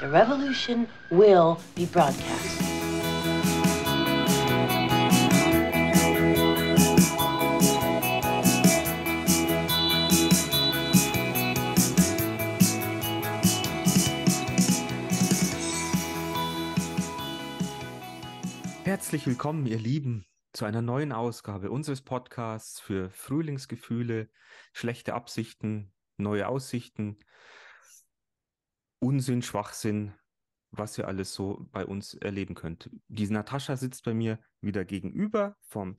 The revolution will be broadcast. Herzlich willkommen, ihr Lieben, zu einer neuen Ausgabe unseres Podcasts für Frühlingsgefühle, schlechte Absichten, neue Aussichten Unsinn, Schwachsinn, was ihr alles so bei uns erleben könnt. Diese Natascha sitzt bei mir wieder gegenüber vom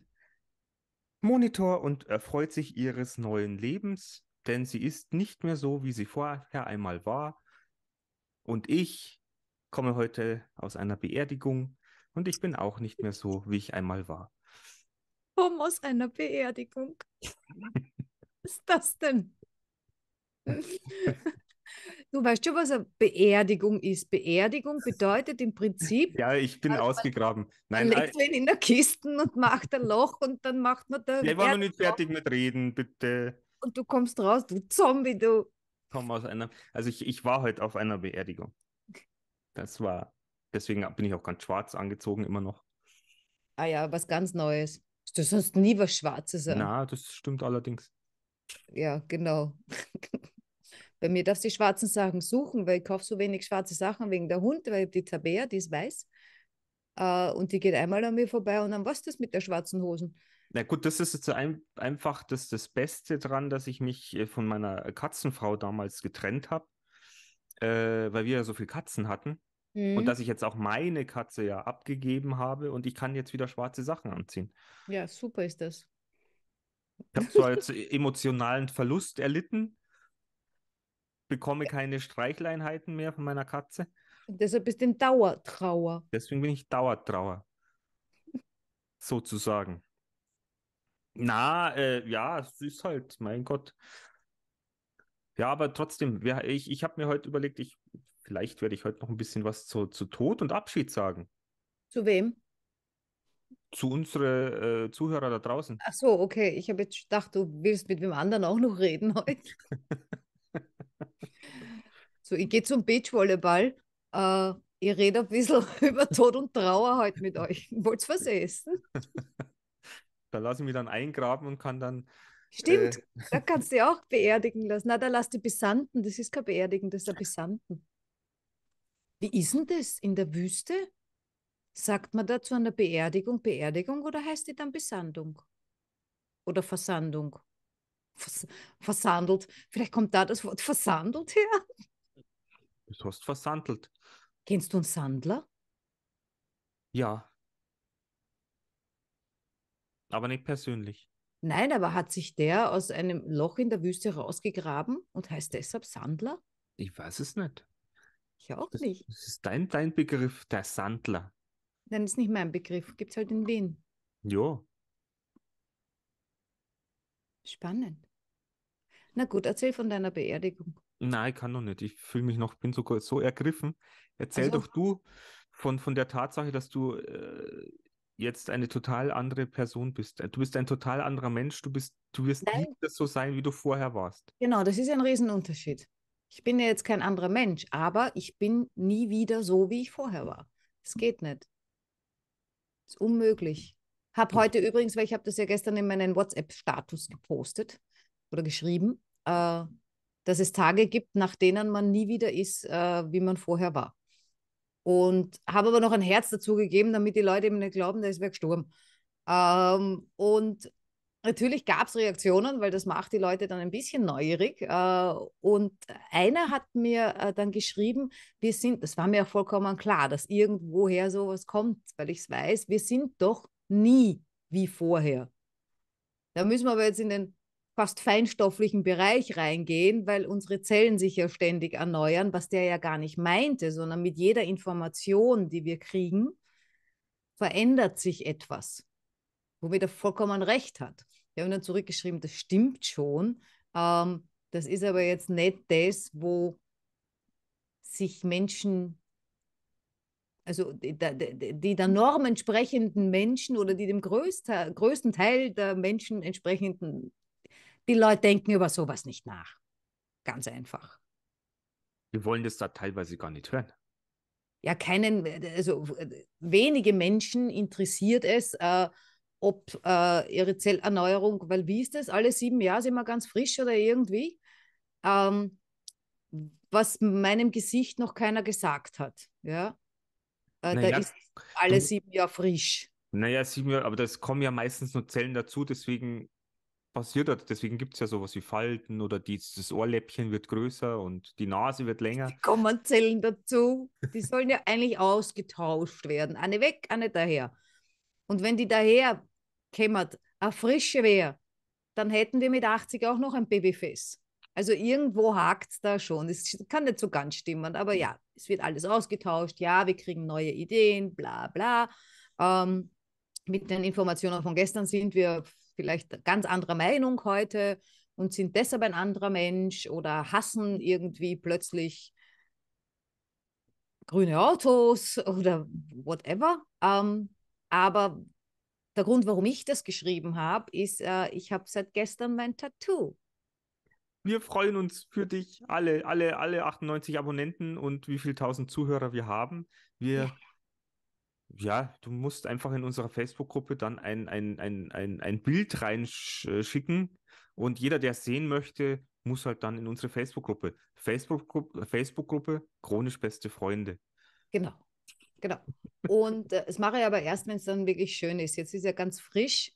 Monitor und erfreut sich ihres neuen Lebens, denn sie ist nicht mehr so, wie sie vorher einmal war. Und ich komme heute aus einer Beerdigung und ich bin auch nicht mehr so, wie ich einmal war. Komm aus einer Beerdigung. Was ist das denn? Du weißt schon, was eine Beerdigung ist. Beerdigung bedeutet im Prinzip. Ja, ich bin also ausgegraben. Nein, man legt ihn in der Kisten und macht ein Loch und dann macht man da. Ich war noch nicht fertig mit Reden, bitte. Und du kommst raus, du Zombie, du. Komm aus einer. Also ich, ich war heute halt auf einer Beerdigung. Das war. Deswegen bin ich auch ganz schwarz angezogen immer noch. Ah ja, was ganz Neues. Du sonst nie was Schwarzes an. Na, das stimmt allerdings. Ja, genau. Bei mir darfst du die schwarzen Sachen suchen, weil ich kaufe so wenig schwarze Sachen wegen der Hund, weil ich die Tabea, die ist weiß. Äh, und die geht einmal an mir vorbei und dann was ist das mit der schwarzen Hosen. Na gut, das ist jetzt ein, einfach das, das Beste dran, dass ich mich äh, von meiner Katzenfrau damals getrennt habe, äh, weil wir ja so viele Katzen hatten. Mhm. Und dass ich jetzt auch meine Katze ja abgegeben habe und ich kann jetzt wieder schwarze Sachen anziehen. Ja, super ist das. Ich habe so als emotionalen Verlust erlitten, bekomme keine Streichleinheiten mehr von meiner Katze. Und deshalb bist du in Dauertrauer. Deswegen bin ich Dauertrauer. Sozusagen. Na, äh, ja, es ist halt, mein Gott. Ja, aber trotzdem, wer, ich, ich habe mir heute überlegt, ich, vielleicht werde ich heute noch ein bisschen was zu, zu Tod und Abschied sagen. Zu wem? Zu unseren äh, Zuhörer da draußen. Ach so, okay. Ich habe jetzt gedacht, du willst mit wem anderen auch noch reden heute. So, ich gehe zum Beachvolleyball. Äh, ich rede ein bisschen über Tod und Trauer heute halt mit euch. Wollt's was essen? da lasse ich mich dann eingraben und kann dann. Stimmt, äh... da kannst du dich auch beerdigen lassen. Na, da lass die Besandten, das ist kein Beerdigen, das ist ein Besandten. Wie ist denn das in der Wüste? Sagt man dazu an der Beerdigung Beerdigung oder heißt die dann Besandung? Oder Versandung? Vers versandelt. Vielleicht kommt da das Wort versandelt her. Du hast versandelt. Kennst du einen Sandler? Ja. Aber nicht persönlich. Nein, aber hat sich der aus einem Loch in der Wüste rausgegraben und heißt deshalb Sandler? Ich weiß es nicht. Ich auch das, nicht. Das ist dein, dein Begriff, der Sandler. Nein, ist nicht mein Begriff. Gibt es halt in Wien. Ja. Spannend. Na gut, erzähl von deiner Beerdigung. Nein, ich kann noch nicht. Ich fühle mich noch, bin sogar so ergriffen. Erzähl also, doch du von, von der Tatsache, dass du äh, jetzt eine total andere Person bist. Du bist ein total anderer Mensch. Du bist, du wirst Nein. nie so sein, wie du vorher warst. Genau, das ist ein Riesenunterschied. Ich bin ja jetzt kein anderer Mensch, aber ich bin nie wieder so, wie ich vorher war. Es geht nicht. Das ist unmöglich. Hab heute übrigens, weil ich habe das ja gestern in meinen WhatsApp-Status gepostet oder geschrieben, äh, dass es Tage gibt, nach denen man nie wieder ist, äh, wie man vorher war. Und habe aber noch ein Herz dazu gegeben, damit die Leute eben nicht glauben, da ist wer gestorben. Ähm, und natürlich gab es Reaktionen, weil das macht die Leute dann ein bisschen neugierig. Äh, und einer hat mir äh, dann geschrieben, wir sind, das war mir auch vollkommen klar, dass irgendwoher sowas kommt, weil ich es weiß, wir sind doch nie wie vorher. Da müssen wir aber jetzt in den fast feinstofflichen Bereich reingehen, weil unsere Zellen sich ja ständig erneuern, was der ja gar nicht meinte, sondern mit jeder Information, die wir kriegen, verändert sich etwas, womit er vollkommen recht hat. Wir haben dann zurückgeschrieben, das stimmt schon. Ähm, das ist aber jetzt nicht das, wo sich Menschen, also die, die, die der Norm entsprechenden Menschen oder die dem größten Teil der Menschen entsprechenden die Leute denken über sowas nicht nach. Ganz einfach. Die wollen das da teilweise gar nicht hören. Ja, keinen, äh, also äh, wenige Menschen interessiert es, äh, ob äh, ihre Zellerneuerung, weil wie ist das? Alle sieben Jahre sind wir ganz frisch oder irgendwie. Ähm, was meinem Gesicht noch keiner gesagt hat. Ja? Äh, naja, da ist alle du, sieben Jahre frisch. Naja, sieben Jahre, aber das kommen ja meistens nur Zellen dazu, deswegen passiert hat. Deswegen gibt es ja sowas wie Falten oder die, das Ohrläppchen wird größer und die Nase wird länger. Die Zellen dazu, die sollen ja eigentlich ausgetauscht werden. Eine weg, eine daher. Und wenn die daher kämmert, eine frische wäre, dann hätten wir mit 80 auch noch ein Babyface. Also irgendwo hakt es da schon. Es kann nicht so ganz stimmen, aber ja, es wird alles ausgetauscht. Ja, wir kriegen neue Ideen, bla bla. Ähm, mit den Informationen von gestern sind wir vielleicht ganz anderer Meinung heute und sind deshalb ein anderer Mensch oder hassen irgendwie plötzlich grüne Autos oder whatever. Ähm, aber der Grund, warum ich das geschrieben habe, ist, äh, ich habe seit gestern mein Tattoo. Wir freuen uns für dich, alle, alle, alle 98 Abonnenten und wie viele tausend Zuhörer wir haben. Wir ja ja, du musst einfach in unserer Facebook-Gruppe dann ein, ein, ein, ein, ein Bild reinschicken äh, und jeder, der es sehen möchte, muss halt dann in unsere Facebook-Gruppe. Facebook-Gruppe, Facebook-Gruppe, chronisch beste Freunde. Genau, genau. Und äh, das mache ich aber erst, wenn es dann wirklich schön ist. Jetzt ist ja ganz frisch.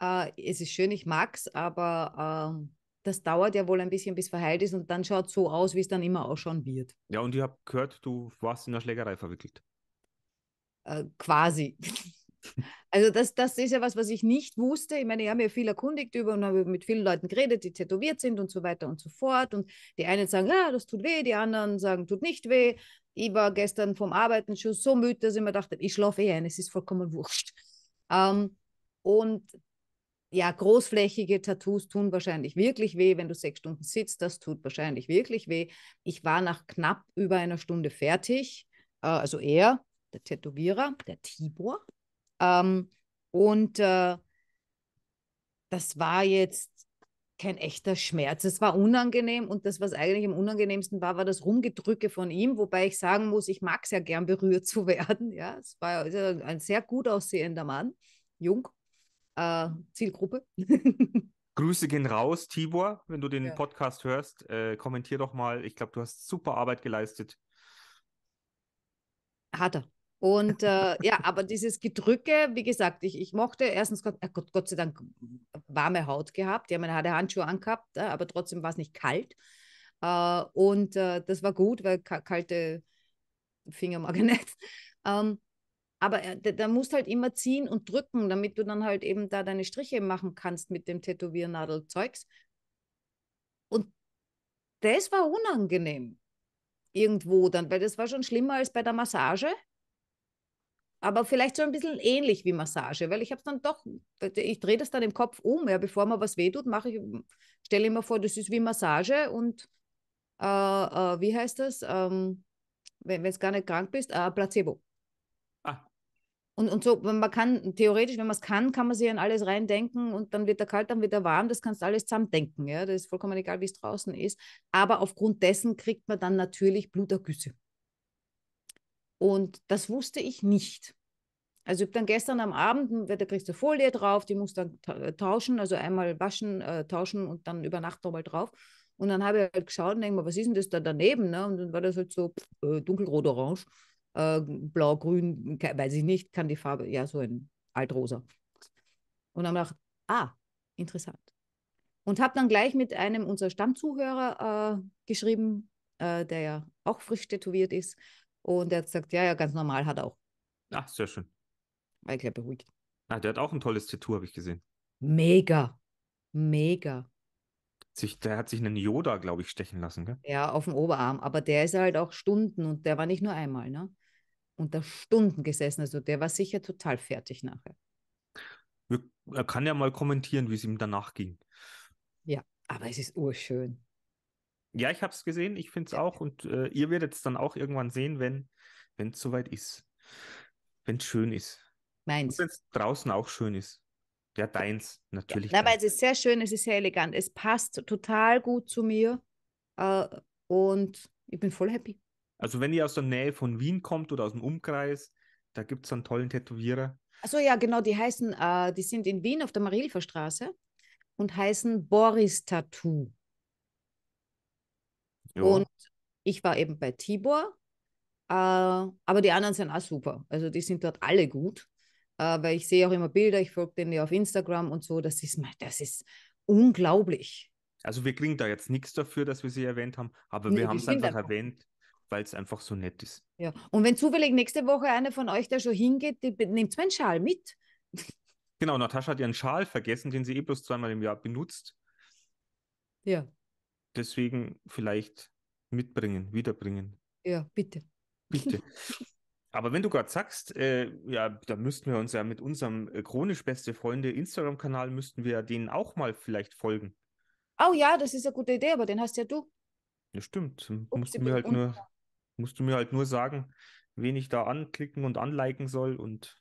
Äh, es ist schön, ich mag es, aber äh, das dauert ja wohl ein bisschen, bis verheilt ist und dann schaut es so aus, wie es dann immer ausschauen wird. Ja, und ich habe gehört, du warst in der Schlägerei verwickelt. Äh, quasi. Also das, das ist ja was, was ich nicht wusste. Ich meine, ich habe mir viel erkundigt über und habe mit vielen Leuten geredet, die tätowiert sind und so weiter und so fort. Und die einen sagen, ja, ah, das tut weh, die anderen sagen, tut nicht weh. Ich war gestern vom Arbeiten schon so müde, dass ich mir dachte, ich schlafe eh ein, es ist vollkommen wurscht. Ähm, und ja, großflächige Tattoos tun wahrscheinlich wirklich weh, wenn du sechs Stunden sitzt, das tut wahrscheinlich wirklich weh. Ich war nach knapp über einer Stunde fertig, äh, also eher, der Tätowierer, der Tibor. Ähm, und äh, das war jetzt kein echter Schmerz. Es war unangenehm und das, was eigentlich am unangenehmsten war, war das Rumgedrücke von ihm, wobei ich sagen muss, ich mag es ja gern berührt zu werden. Ja, es war ein sehr gut aussehender Mann, jung, äh, Zielgruppe. Grüße gehen raus, Tibor, wenn du den ja. Podcast hörst. Äh, kommentier doch mal. Ich glaube, du hast super Arbeit geleistet. Hat er. Und äh, ja, aber dieses Gedrücke, wie gesagt, ich, ich mochte erstens, Gott, äh, Gott, Gott sei Dank, warme Haut gehabt. Die haben eine Handschuhe angehabt, äh, aber trotzdem war es nicht kalt. Äh, und äh, das war gut, weil kalte Finger mag nicht. Ähm, aber äh, da, da musst halt immer ziehen und drücken, damit du dann halt eben da deine Striche machen kannst mit dem Tätowiernadelzeugs. Und das war unangenehm irgendwo dann, weil das war schon schlimmer als bei der Massage aber vielleicht so ein bisschen ähnlich wie Massage, weil ich habe es dann doch, ich drehe das dann im Kopf um, ja, bevor mir was wehtut, mache ich, stelle ich mir vor, das ist wie Massage und äh, äh, wie heißt das, ähm, wenn du gar nicht krank bist, äh, Placebo. Ah. Und, und so, man kann theoretisch, wenn man es kann, kann man sich an alles reindenken und dann wird er kalt, dann wird er warm, das kannst du alles zusammendenken, ja, das ist vollkommen egal, wie es draußen ist, aber aufgrund dessen kriegt man dann natürlich Blutergüsse. Und das wusste ich nicht. Also ich habe dann gestern am Abend, hm, da kriegst du Folie drauf, die musst du dann äh, tauschen, also einmal waschen, äh, tauschen und dann über Nacht nochmal drauf. Und dann habe ich halt geschaut und denke mal, was ist denn das da daneben? Ne? Und dann war das halt so äh, dunkelrot-orange, äh, blau-grün, weiß ich nicht, kann die Farbe, ja, so ein altrosa. Und dann gedacht, ah, interessant. Und habe dann gleich mit einem unserer Stammzuhörer äh, geschrieben, äh, der ja auch frisch tätowiert ist, und er hat gesagt, ja, ja, ganz normal hat er auch. Ach, sehr schön. War ich gleich beruhigt. Ah, der hat auch ein tolles Tattoo, habe ich gesehen. Mega. Mega. Sich, der hat sich einen Yoda, glaube ich, stechen lassen, gell? Ja, auf dem Oberarm. Aber der ist halt auch Stunden und der war nicht nur einmal, ne? Und da Stunden gesessen. Also der war sicher total fertig nachher. Er kann ja mal kommentieren, wie es ihm danach ging. Ja, aber es ist urschön. Ja, ich habe es gesehen, ich finde es auch und äh, ihr werdet es dann auch irgendwann sehen, wenn es soweit ist. Wenn es schön ist. Meins. Wenn es draußen auch schön ist. Ja, deins, natürlich. Ja, aber es ist sehr schön, es ist sehr elegant, es passt total gut zu mir äh, und ich bin voll happy. Also wenn ihr aus der Nähe von Wien kommt oder aus dem Umkreis, da gibt es einen tollen Tätowierer. Achso, ja, genau, die heißen, äh, die sind in Wien auf der Marilferstraße und heißen Boris Tattoo. Jo. Und ich war eben bei Tibor, äh, aber die anderen sind auch super. Also die sind dort alle gut, äh, weil ich sehe auch immer Bilder, ich folge denen ja auf Instagram und so. Das ist, das ist unglaublich. Also wir kriegen da jetzt nichts dafür, dass wir sie erwähnt haben, aber nee, wir haben es einfach erwähnt, weil es einfach so nett ist. Ja, und wenn zufällig nächste Woche eine von euch da schon hingeht, nehmt meinen Schal mit. Genau, Natascha hat ihren Schal vergessen, den sie eh bloß zweimal im Jahr benutzt. Ja deswegen vielleicht mitbringen, wiederbringen. Ja, bitte. Bitte. Aber wenn du gerade sagst, äh, ja, da müssten wir uns ja mit unserem äh, chronisch beste Freunde Instagram-Kanal müssten wir denen auch mal vielleicht folgen. Oh ja, das ist eine gute Idee, aber den hast ja du. Ja, stimmt. Ups, musst du, mir halt nur, musst du mir halt nur sagen, wen ich da anklicken und anliken soll und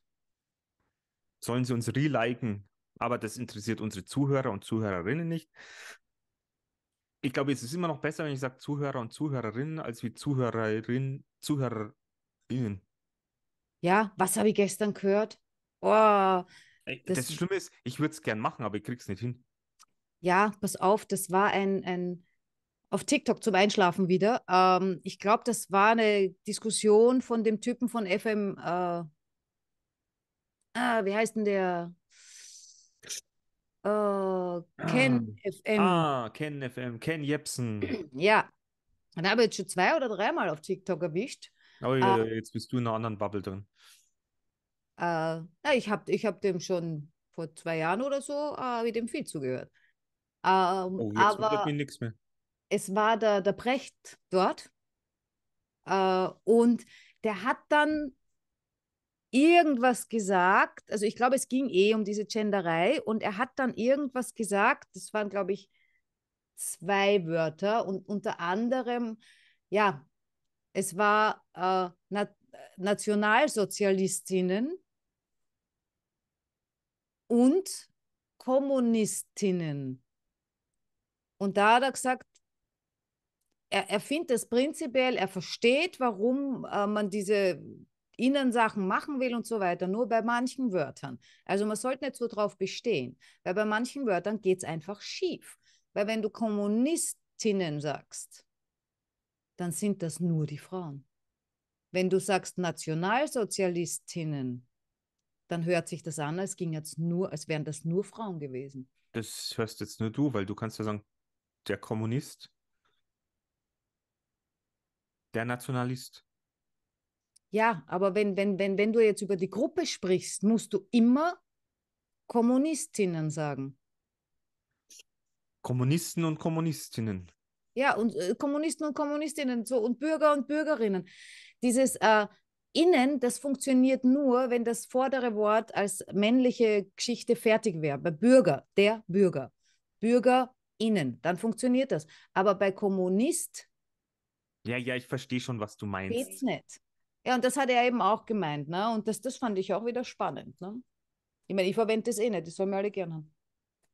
sollen sie uns reliken. Aber das interessiert unsere Zuhörer und Zuhörerinnen nicht ich glaube, es ist immer noch besser, wenn ich sage Zuhörer und Zuhörerinnen, als wie Zuhörerin, Zuhörerinnen. Ja, was habe ich gestern gehört? Oh, das, das Schlimme ist, ich würde es gern machen, aber ich krieg's nicht hin. Ja, pass auf, das war ein, ein auf TikTok zum Einschlafen wieder. Ähm, ich glaube, das war eine Diskussion von dem Typen von FM. Äh, ah, wie heißt denn der? Äh, Ken ah. FM. Ah, Ken FM, Ken Jepsen. Ja. Dann habe ich jetzt schon zwei oder dreimal auf TikTok erwischt. Oh, ja, äh, jetzt bist du in einer anderen Bubble drin. Äh, ich habe ich hab dem schon vor zwei Jahren oder so äh, dem viel zugehört. Ähm, oh, jetzt aber mir nichts mehr. Es war der, der Brecht dort. Äh, und der hat dann irgendwas gesagt, also ich glaube, es ging eh um diese Genderei und er hat dann irgendwas gesagt, das waren, glaube ich, zwei Wörter und unter anderem, ja, es war äh, Na Nationalsozialistinnen und Kommunistinnen. Und da hat er gesagt, er, er findet es prinzipiell, er versteht, warum äh, man diese innen Sachen machen will und so weiter, nur bei manchen Wörtern. Also man sollte nicht so drauf bestehen, weil bei manchen Wörtern geht es einfach schief. Weil wenn du Kommunistinnen sagst, dann sind das nur die Frauen. Wenn du sagst Nationalsozialistinnen, dann hört sich das an, als ging jetzt nur, als wären das nur Frauen gewesen. Das hörst jetzt nur du, weil du kannst ja sagen, der Kommunist, der Nationalist. Ja, aber wenn, wenn, wenn, wenn du jetzt über die Gruppe sprichst, musst du immer Kommunistinnen sagen. Kommunisten und Kommunistinnen. Ja, und äh, Kommunisten und Kommunistinnen so, und Bürger und Bürgerinnen. Dieses äh, Innen, das funktioniert nur, wenn das vordere Wort als männliche Geschichte fertig wäre. Bei Bürger, der Bürger. BürgerInnen, dann funktioniert das. Aber bei Kommunist. Ja, ja, ich verstehe schon, was du meinst. Geht's nicht. Ja, und das hat er eben auch gemeint. Ne? Und das, das fand ich auch wieder spannend. Ne? Ich meine, ich verwende das eh nicht, das sollen wir alle gern haben.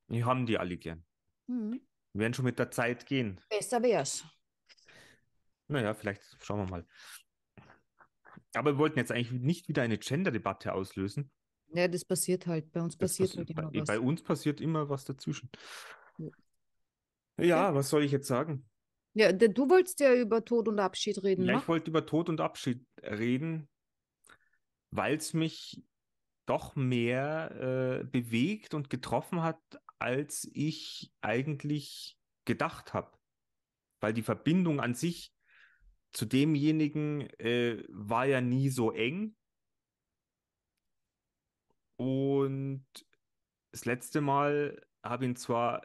Wir haben die alle gern. Mhm. Wir werden schon mit der Zeit gehen. Besser wär's. Naja, vielleicht schauen wir mal. Aber wir wollten jetzt eigentlich nicht wieder eine Gender-Debatte auslösen. Ja, das passiert halt. Bei uns passiert, passiert halt immer bei, was. Bei uns passiert immer was dazwischen. Ja, ja, was soll ich jetzt sagen? Ja, du wolltest ja über Tod und Abschied reden. Ja, mach. Ne? ich wollte über Tod und Abschied reden, weil es mich doch mehr äh, bewegt und getroffen hat, als ich eigentlich gedacht habe. Weil die Verbindung an sich zu demjenigen äh, war ja nie so eng. Und das letzte Mal habe ich ihn zwar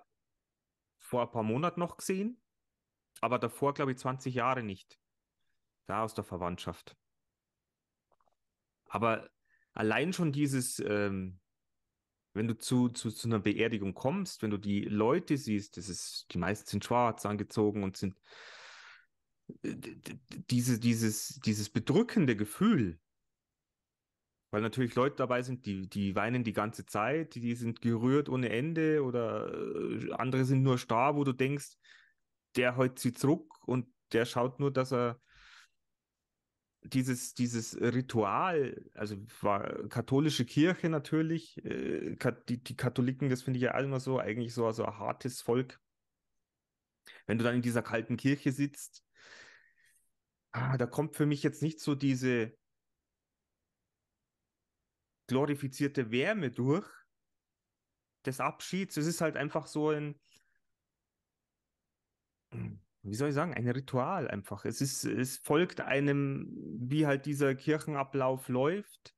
vor ein paar Monaten noch gesehen, aber davor, glaube ich, 20 Jahre nicht. Da aus der Verwandtschaft. Aber allein schon dieses, ähm, wenn du zu, zu, zu einer Beerdigung kommst, wenn du die Leute siehst, das ist, die meisten sind schwarz angezogen und sind äh, diese, dieses, dieses bedrückende Gefühl, weil natürlich Leute dabei sind, die, die weinen die ganze Zeit, die sind gerührt ohne Ende oder äh, andere sind nur starr, wo du denkst, der hält sie zurück und der schaut nur, dass er dieses, dieses Ritual, also war katholische Kirche natürlich, äh, die, die Katholiken, das finde ich ja immer so, eigentlich so, so ein hartes Volk. Wenn du dann in dieser kalten Kirche sitzt, ah, da kommt für mich jetzt nicht so diese glorifizierte Wärme durch des Abschieds. Es ist halt einfach so ein, hm, wie soll ich sagen, ein Ritual einfach. Es ist, es folgt einem, wie halt dieser Kirchenablauf läuft.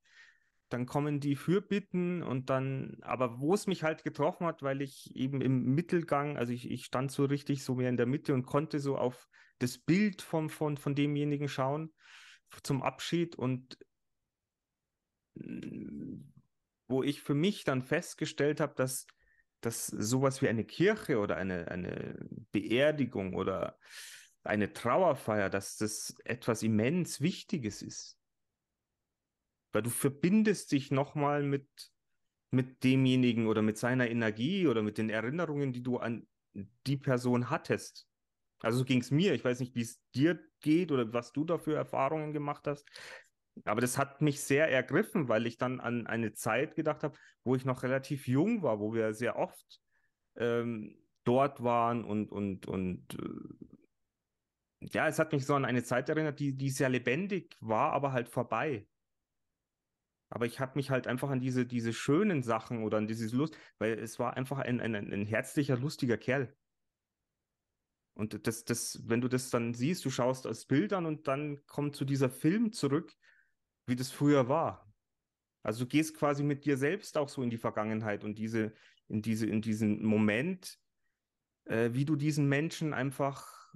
Dann kommen die Fürbitten und dann, aber wo es mich halt getroffen hat, weil ich eben im Mittelgang, also ich, ich stand so richtig so mehr in der Mitte und konnte so auf das Bild vom, von, von demjenigen schauen zum Abschied und wo ich für mich dann festgestellt habe, dass dass sowas wie eine Kirche oder eine, eine Beerdigung oder eine Trauerfeier, dass das etwas immens Wichtiges ist. Weil du verbindest dich nochmal mit, mit demjenigen oder mit seiner Energie oder mit den Erinnerungen, die du an die Person hattest. Also so ging es mir. Ich weiß nicht, wie es dir geht oder was du dafür Erfahrungen gemacht hast. Aber das hat mich sehr ergriffen, weil ich dann an eine Zeit gedacht habe, wo ich noch relativ jung war, wo wir sehr oft ähm, dort waren und, und, und äh, ja, es hat mich so an eine Zeit erinnert, die, die sehr lebendig war, aber halt vorbei. Aber ich habe mich halt einfach an diese, diese schönen Sachen oder an dieses Lust, weil es war einfach ein, ein, ein herzlicher, lustiger Kerl. Und das, das, wenn du das dann siehst, du schaust aus Bildern und dann kommt zu dieser Film zurück, wie das früher war. Also du gehst quasi mit dir selbst auch so in die Vergangenheit und diese, in diese, in diesen Moment, äh, wie du diesen Menschen einfach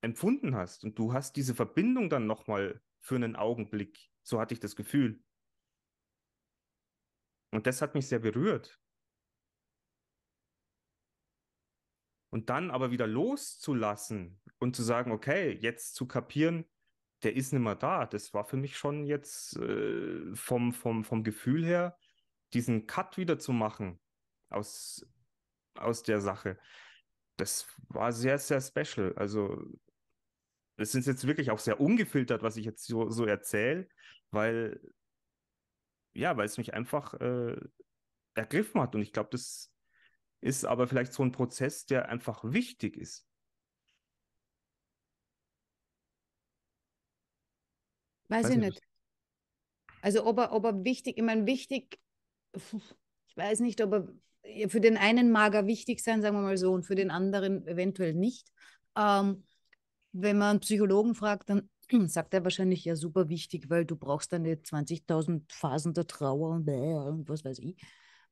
empfunden hast. Und du hast diese Verbindung dann nochmal für einen Augenblick. So hatte ich das Gefühl. Und das hat mich sehr berührt. Und dann aber wieder loszulassen und zu sagen, okay, jetzt zu kapieren, der ist nicht mehr da. Das war für mich schon jetzt äh, vom, vom, vom Gefühl her, diesen Cut wieder zu machen aus, aus der Sache. Das war sehr, sehr special. Also, es ist jetzt wirklich auch sehr ungefiltert, was ich jetzt so, so erzähle, weil, ja, weil es mich einfach äh, ergriffen hat. Und ich glaube, das ist aber vielleicht so ein Prozess, der einfach wichtig ist. Weiß, weiß ich nicht. Also ob er, ob er wichtig, ich meine, wichtig, ich weiß nicht, ob er für den einen mag er wichtig sein, sagen wir mal so, und für den anderen eventuell nicht. Ähm, wenn man einen Psychologen fragt, dann sagt er wahrscheinlich, ja, super wichtig, weil du brauchst deine 20.000 Phasen der Trauer äh, und, was weiß ich.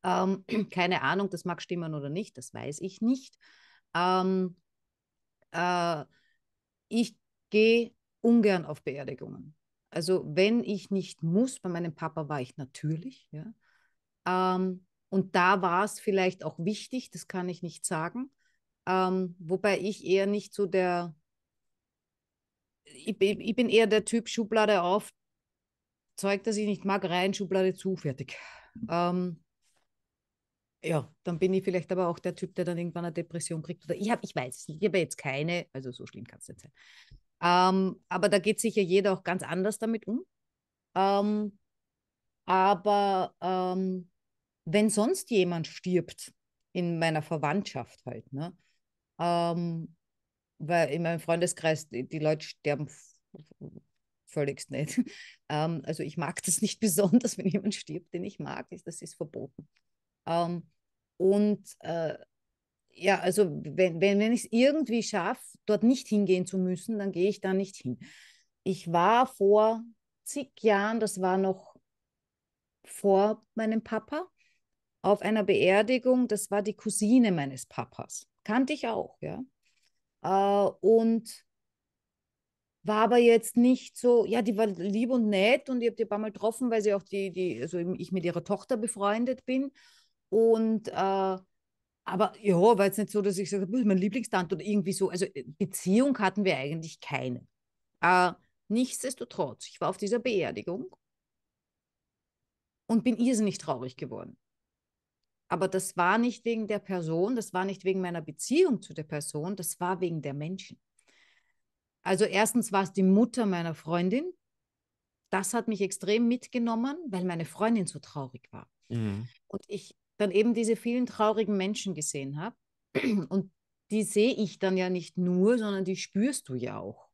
Ähm, keine Ahnung, das mag stimmen oder nicht, das weiß ich nicht. Ähm, äh, ich gehe ungern auf Beerdigungen also wenn ich nicht muss, bei meinem Papa war ich natürlich, ja. Ähm, und da war es vielleicht auch wichtig, das kann ich nicht sagen. Ähm, wobei ich eher nicht so der, ich, ich, bin eher der Typ Schublade auf, Zeug, das ich nicht mag, rein, Schublade zu, fertig. Ähm, ja, dann bin ich vielleicht aber auch der Typ, der dann irgendwann eine Depression kriegt. Oder ich, hab, ich weiß es nicht, ich habe jetzt keine, also so schlimm kann es nicht sein. Ähm, aber da geht sicher jeder auch ganz anders damit um. Ähm, aber ähm, wenn sonst jemand stirbt in meiner Verwandtschaft halt, ne? Ähm, weil in meinem Freundeskreis die, die Leute sterben völlig nicht. Ähm, also ich mag das nicht besonders, wenn jemand stirbt, den ich mag, das ist verboten. Ähm, und äh, ja, also wenn, wenn, wenn ich es irgendwie schaffe, dort nicht hingehen zu müssen, dann gehe ich da nicht hin. Ich war vor zig Jahren, das war noch vor meinem Papa, auf einer Beerdigung, das war die Cousine meines Papas. Kannte ich auch, ja. Äh, und war aber jetzt nicht so, ja, die war lieb und nett und ich habe die ein paar Mal getroffen, weil sie auch die, die, also ich mit ihrer Tochter befreundet bin. Und äh, aber ja, war jetzt nicht so, dass ich sage, das ist mein Lieblingstand oder irgendwie so. Also äh, Beziehung hatten wir eigentlich keine. Äh, nichtsdestotrotz, ich war auf dieser Beerdigung und bin irrsinnig traurig geworden. Aber das war nicht wegen der Person, das war nicht wegen meiner Beziehung zu der Person, das war wegen der Menschen. Also erstens war es die Mutter meiner Freundin. Das hat mich extrem mitgenommen, weil meine Freundin so traurig war. Mhm. Und ich dann eben diese vielen traurigen Menschen gesehen habe. Und die sehe ich dann ja nicht nur, sondern die spürst du ja auch.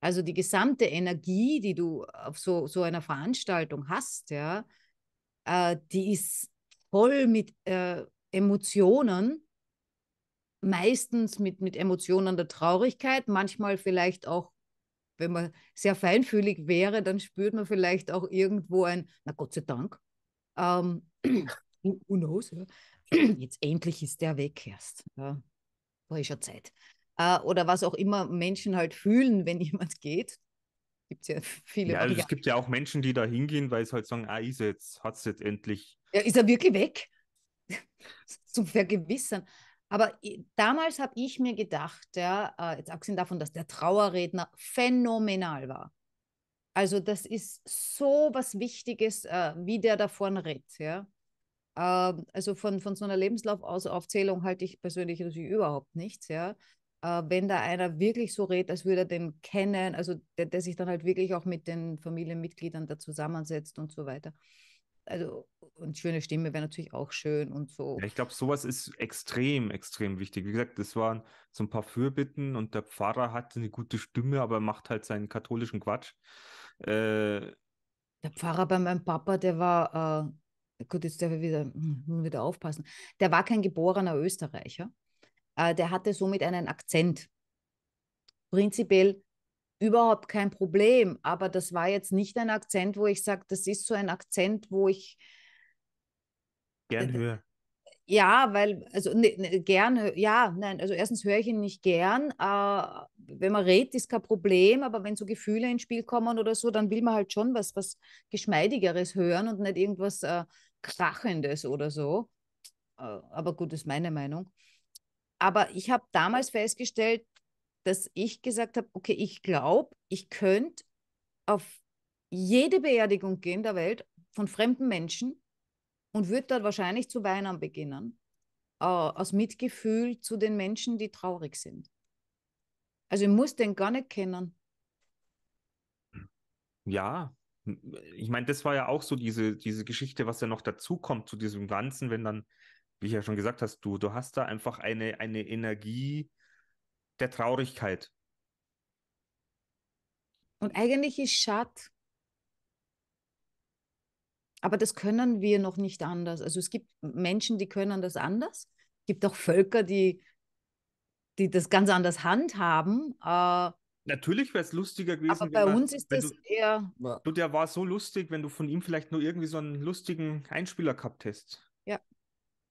Also die gesamte Energie, die du auf so, so einer Veranstaltung hast, ja, äh, die ist voll mit äh, Emotionen, meistens mit, mit Emotionen der Traurigkeit, manchmal vielleicht auch, wenn man sehr feinfühlig wäre, dann spürt man vielleicht auch irgendwo ein, na Gott sei Dank. Ähm, who, who knows, ja. jetzt endlich ist der weg erst. Ja. War ja schon Zeit. Äh, oder was auch immer Menschen halt fühlen, wenn jemand geht. Gibt ja viele. Ja, also es gibt ja auch Menschen, die da hingehen, weil sie halt sagen, ah, ist jetzt, hat es jetzt endlich. Ja, ist er wirklich weg? Zum Vergewissern. Aber damals habe ich mir gedacht, ja, äh, jetzt abgesehen davon, dass der Trauerredner phänomenal war. Also das ist so was Wichtiges, äh, wie der da vorne redet. Ja. Ähm, also von, von so einer Lebenslaufaufzählung halte ich persönlich natürlich überhaupt nichts, ja. Äh, wenn da einer wirklich so redet, als würde er den kennen, also der, der sich dann halt wirklich auch mit den Familienmitgliedern da zusammensetzt und so weiter also und schöne Stimme wäre natürlich auch schön und so. Ja, ich glaube, sowas ist extrem, extrem wichtig. Wie gesagt, das waren so ein paar Fürbitten und der Pfarrer hat eine gute Stimme, aber macht halt seinen katholischen Quatsch. Äh, der Pfarrer bei meinem Papa, der war äh, gut, jetzt darf ich wieder, hm, wieder aufpassen, der war kein geborener Österreicher. Äh, der hatte somit einen Akzent. Prinzipiell überhaupt kein Problem, aber das war jetzt nicht ein Akzent, wo ich sage, das ist so ein Akzent, wo ich. Gern höre. Ja, weil, also ne, ne, gern, ja, nein, also erstens höre ich ihn nicht gern. Äh, wenn man redet, ist kein Problem, aber wenn so Gefühle ins Spiel kommen oder so, dann will man halt schon was, was Geschmeidigeres hören und nicht irgendwas äh, Krachendes oder so. Äh, aber gut, ist meine Meinung. Aber ich habe damals festgestellt, dass ich gesagt habe, okay, ich glaube, ich könnte auf jede Beerdigung gehen der Welt von fremden Menschen und würde dort wahrscheinlich zu weinen beginnen, äh, aus Mitgefühl zu den Menschen, die traurig sind. Also ich muss den gar nicht kennen. Ja, ich meine, das war ja auch so diese, diese Geschichte, was ja noch dazukommt zu diesem Ganzen, wenn dann, wie ich ja schon gesagt hast, du, du hast da einfach eine, eine Energie der Traurigkeit. Und eigentlich ist Schad. Aber das können wir noch nicht anders. Also es gibt Menschen, die können das anders. Es gibt auch Völker, die, die das ganz anders handhaben. Äh, Natürlich wäre es lustiger gewesen. Aber bei man, uns ist das du, eher. Du, der war so lustig, wenn du von ihm vielleicht nur irgendwie so einen lustigen Einspieler gehabt hättest. Ja.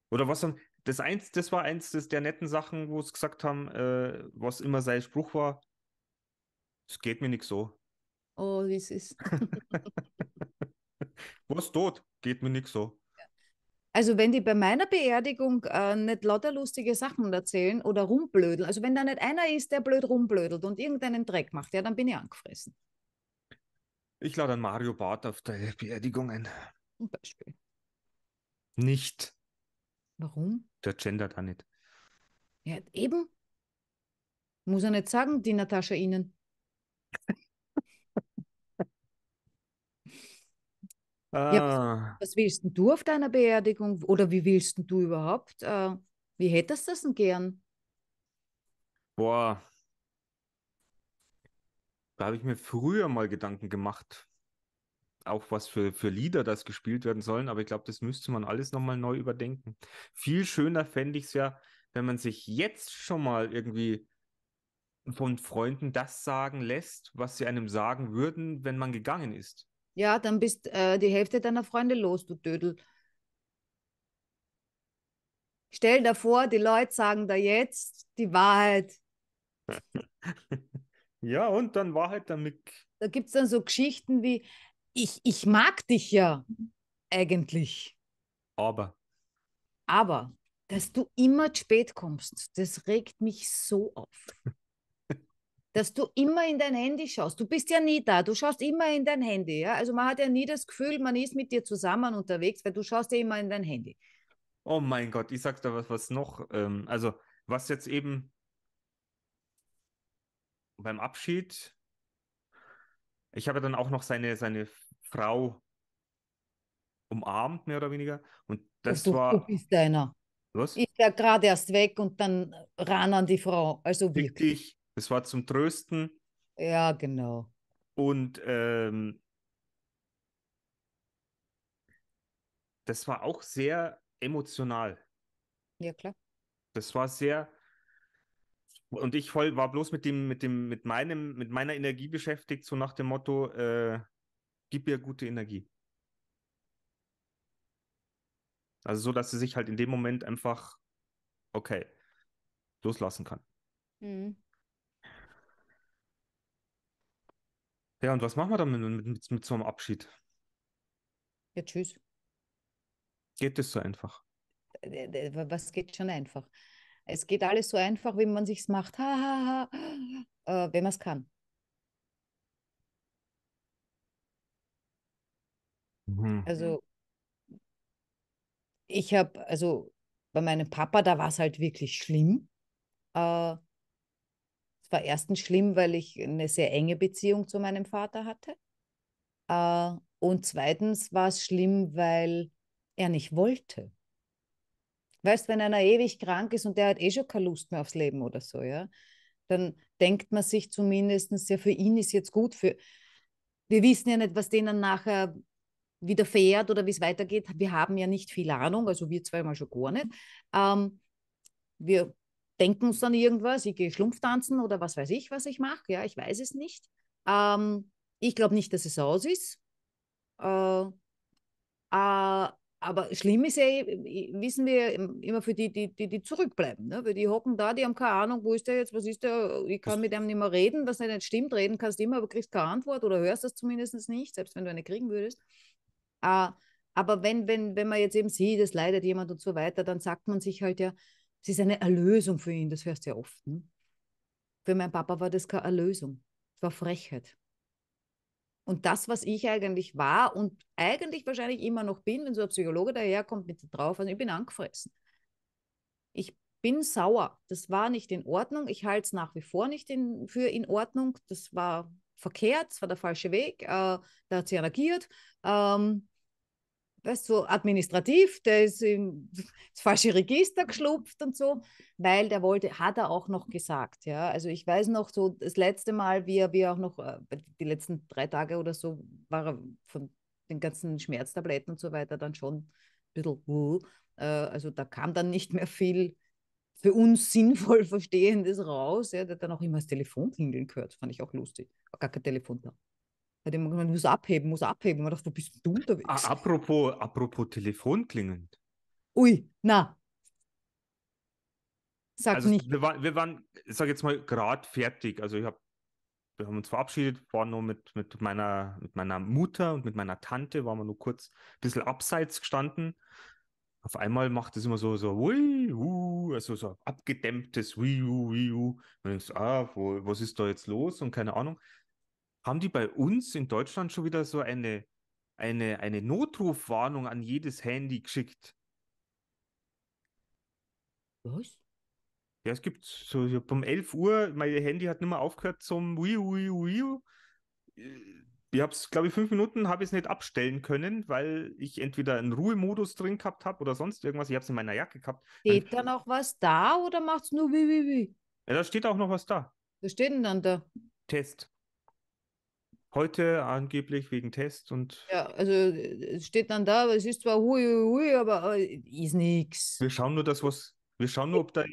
Oder was dann. Das, eins, das war eins des, der netten Sachen, wo es gesagt haben, äh, was immer sein Spruch war: Es geht mir nicht so. Oh, wie es ist. was tot? Geht mir nicht so. Also wenn die bei meiner Beerdigung äh, nicht lauter lustige Sachen erzählen oder rumblödeln, also wenn da nicht einer ist, der blöd rumblödelt und irgendeinen Dreck macht, ja, dann bin ich angefressen. Ich lade einen Mario Bart auf der Beerdigung ein. Zum Beispiel. Nicht. Warum? Der gendert da nicht. Ja, eben. Muss er nicht sagen, die Natascha Ihnen. Ah. Ja, was, ah. was, willst denn du auf deiner Beerdigung oder wie willst denn du überhaupt? Äh, wie hättest du das denn gern? Boah. Da habe ich mir früher mal Gedanken gemacht, auch was für, für Lieder das gespielt werden sollen, aber ich glaube, das müsste man alles nochmal neu überdenken. Viel schöner fände ich es ja, wenn man sich jetzt schon mal irgendwie von Freunden das sagen lässt, was sie einem sagen würden, wenn man gegangen ist. Ja, dann bist äh, die Hälfte deiner Freunde los, du Dödel. Stell dir vor, die Leute sagen da jetzt die Wahrheit. ja, und dann Wahrheit damit. Da gibt es dann so Geschichten wie, ich, ich mag dich ja eigentlich. Aber. Aber, dass du immer zu spät kommst, das regt mich so auf. dass du immer in dein Handy schaust. Du bist ja nie da, du schaust immer in dein Handy. Ja? Also man hat ja nie das Gefühl, man ist mit dir zusammen unterwegs, weil du schaust ja immer in dein Handy. Oh mein Gott, ich sag da was, was noch, ähm, also was jetzt eben beim Abschied, ich habe dann auch noch seine, seine Frau umarmt, mehr oder weniger. Und oh, das du, war. Du bist deiner. Was? Ist ja gerade erst weg und dann ran an die Frau. Also wirklich. Es war zum Trösten. Ja, genau. Und ähm, das war auch sehr emotional. Ja, klar. Das war sehr. Und ich voll, war bloß mit dem, mit dem, mit meinem, mit meiner Energie beschäftigt, so nach dem Motto, äh, gib ihr gute Energie. Also so, dass sie sich halt in dem Moment einfach, okay, loslassen kann. Mhm. Ja, und was machen wir dann mit, mit, mit, mit so einem Abschied? Ja, tschüss. Geht es so einfach? Äh, äh, äh, was geht schon einfach? Es geht alles so einfach, wie man sich's macht. Ha, ha, ha. Äh, wenn man es kann. Mhm. Also ich habe, also bei meinem Papa, da war es halt wirklich schlimm. Äh, es war erstens schlimm, weil ich eine sehr enge Beziehung zu meinem Vater hatte. Äh, und zweitens war es schlimm, weil er nicht wollte. Weißt, wenn einer ewig krank ist und der hat eh schon keine Lust mehr aufs Leben oder so, ja, dann denkt man sich zumindest, ja, für ihn ist jetzt gut. Für wir wissen ja nicht, was denen nachher widerfährt oder wie es weitergeht. Wir haben ja nicht viel Ahnung, also wir zweimal schon gar nicht. Ähm, wir denken uns dann irgendwas, ich gehe Schlumpftanzen oder was weiß ich, was ich mache. Ja, ich weiß es nicht. Ähm, ich glaube nicht, dass es aus ist. Äh, äh, aber schlimm ist ja, wissen wir immer für die, die, die, die zurückbleiben. Ne? Weil die hocken da, die haben keine Ahnung, wo ist der jetzt, was ist der, ich kann mit dem nicht mehr reden, was nicht stimmt, reden kannst du immer, aber kriegst keine Antwort oder hörst das zumindest nicht, selbst wenn du eine kriegen würdest. Äh, aber wenn, wenn, wenn man jetzt eben sieht, es leidet jemand und so weiter, dann sagt man sich halt ja, es ist eine Erlösung für ihn, das hörst du ja oft. Ne? Für meinen Papa war das keine Erlösung, es war Frechheit. Und das, was ich eigentlich war und eigentlich wahrscheinlich immer noch bin, wenn so ein Psychologe daherkommt mit drauf, also ich bin angefressen. Ich bin sauer. Das war nicht in Ordnung. Ich halte es nach wie vor nicht in, für in Ordnung. Das war verkehrt, das war der falsche Weg. Äh, da hat sie reagiert. Ähm, weißt, so administrativ, der ist ins falsche Register geschlupft und so, weil der wollte, hat er auch noch gesagt, ja. Also ich weiß noch so, das letzte Mal, wie er, wie er auch noch, äh, die letzten drei Tage oder so, war er von den ganzen Schmerztabletten und so weiter dann schon ein bisschen, äh, also da kam dann nicht mehr viel für uns sinnvoll Verstehendes raus. Ja, der hat dann auch immer das Telefon klingeln gehört, fand ich auch lustig. War gar kein Telefon da. Hat immer gesagt, muss abheben, muss abheben. Man dachte, wo bist du unterwegs? Apropos, apropos Telefon klingend. Ui, na. Sag also nicht. Wir waren, wir waren, sag jetzt mal, gerade fertig. Also ich hab, wir haben uns verabschiedet, waren nur mit, mit, meiner, mit meiner Mutter und mit meiner Tante, waren wir nur kurz ein bisschen abseits gestanden. Auf einmal macht es immer so, so, ui, uh, also so abgedämpftes, ui, ui, ui. Und ich so, ah, wo, was ist da jetzt los? Und keine Ahnung haben die bei uns in Deutschland schon wieder so eine, eine, eine Notrufwarnung an jedes Handy geschickt. Was? Ja, es gibt so um 11 Uhr, mein Handy hat nicht mehr aufgehört zum Wii, Wii, Wii. Äh, ich habe es, glaube ich, fünf Minuten habe ich es nicht abstellen können, weil ich entweder einen Ruhemodus drin gehabt habe oder sonst irgendwas. Ich habe es in meiner Jacke gehabt. Steht da noch was da oder macht es nur Wii, Wii, Wii? Ja, da steht auch noch was da. Was steht denn dann da? Test. Heute angeblich wegen Test und. Ja, also es steht dann da, es ist zwar hui, hui, aber, aber äh, ist nichts. Wir schauen nur, dass was. Wir schauen nur, ob da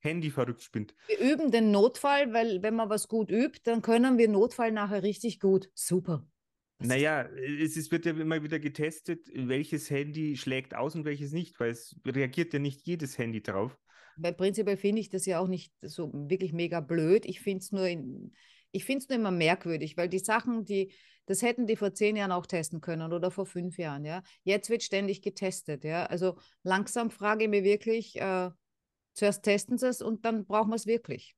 Handy verrückt spinnt. Wir üben den Notfall, weil wenn man was gut übt, dann können wir Notfall nachher richtig gut. Super. Das naja, es ist, wird ja immer wieder getestet, welches Handy schlägt aus und welches nicht, weil es reagiert ja nicht jedes Handy drauf. Weil prinzipiell finde ich das ja auch nicht so wirklich mega blöd. Ich finde es nur in, ich finde es nur immer merkwürdig, weil die Sachen, die, das hätten die vor zehn Jahren auch testen können oder vor fünf Jahren, ja. Jetzt wird ständig getestet, ja. Also langsam frage ich mir wirklich, äh, zuerst testen sie es und dann brauchen wir es wirklich.